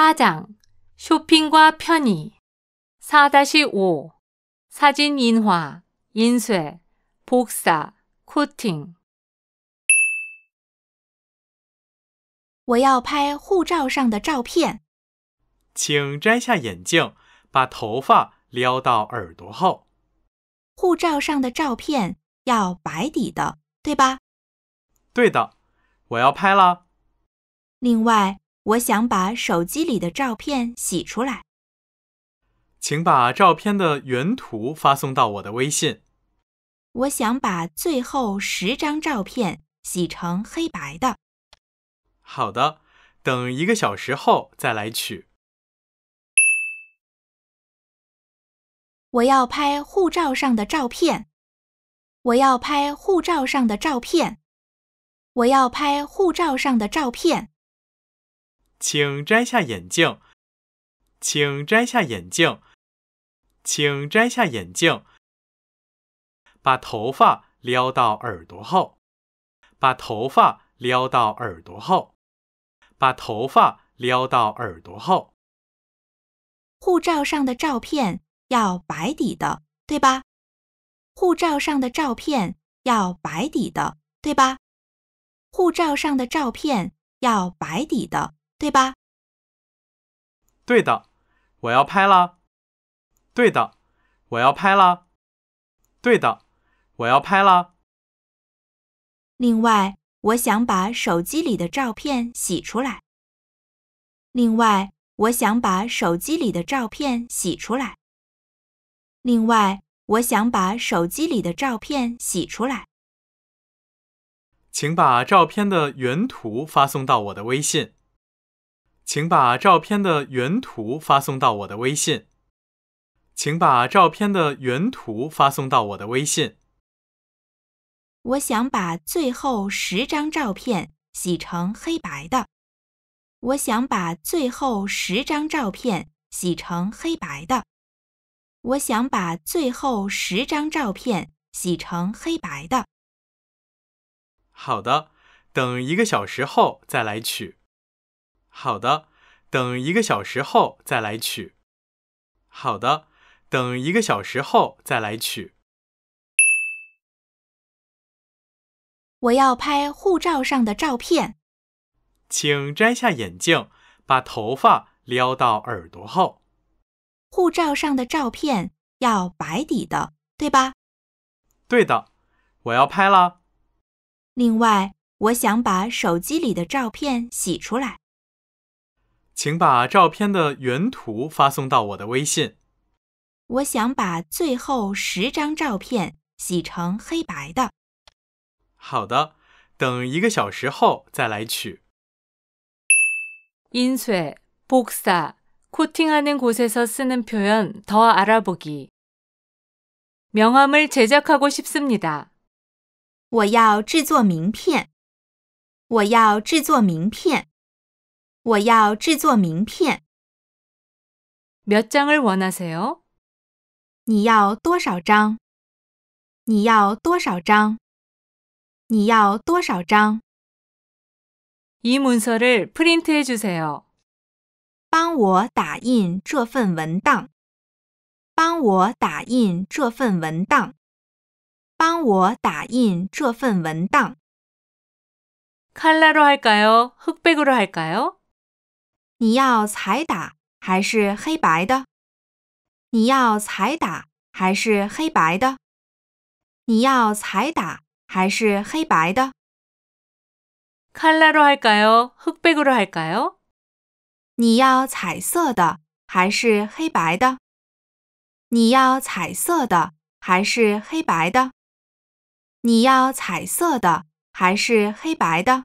사장쇼핑과편의사오사진인화인쇄복사코 팅。 我要拍护照上的照片。请摘下眼镜，把头发撩到耳朵后。护照上的照片要白底的，对吧？对的，我要拍了。另外。我想把手机里的照片洗出来，请把照片的原图发送到我的微信。我想把最后十张照片洗成黑白的。好的，等一个小时后再来取。我要拍护照上的照片。我要拍护照上的照片。我要拍护照上的照片。请摘下眼镜，请摘下眼镜，请摘下眼镜。把头发撩到耳朵后，把头发撩到耳朵后，把头发撩到耳朵后。护照上的照片要白底的，对吧？护照上的照片要白底的，对吧？护照上的照片要白底的。对吧？对的，我要拍了。对的，我要拍了。对的，我要拍了。另外，我想把手机里的照片洗出来。另外，我想把手机里的照片洗出来。另外，我想把手机里的照片洗出来。请把照片的原图发送到我的微信。请把照片的原图发送到我的微信。请把照片的原图发送到我的微信。我想把最后十张照片洗成黑白的。我想把最后十张照片洗成黑白的。我想把最后十张照片洗成黑白的。好的，等一个小时后再来取。好的，等一个小时后再来取。好的，等一个小时后再来取。我要拍护照上的照片，请摘下眼镜，把头发撩到耳朵后。护照上的照片要白底的，对吧？对的，我要拍了。另外，我想把手机里的照片洗出来。请把照片的原图发送到我的微信。我想把最后十张照片洗成黑白的。好的，等一个小时后再来取。인쇄복사코팅하는곳에서쓰는표현더알아보기명함을제작하고싶습니다我要制作名片。我要制作名片。我要制作名片。몇장을원하세 요？ 你要多少张？你要多少张？你要多少张？이문서를프린트해주세 요。 帮我打印这份文档。帮我打印这份文档。帮我打印这份文档。로할까요흑백으로할까요你要彩打还是黑白的？你要彩打还是黑白的？你要彩打还是黑白的？컬러로할까요흑백으로할까요你要彩色的还是黑白的？你要彩色的还是黑白的？你要彩色的还是黑白的？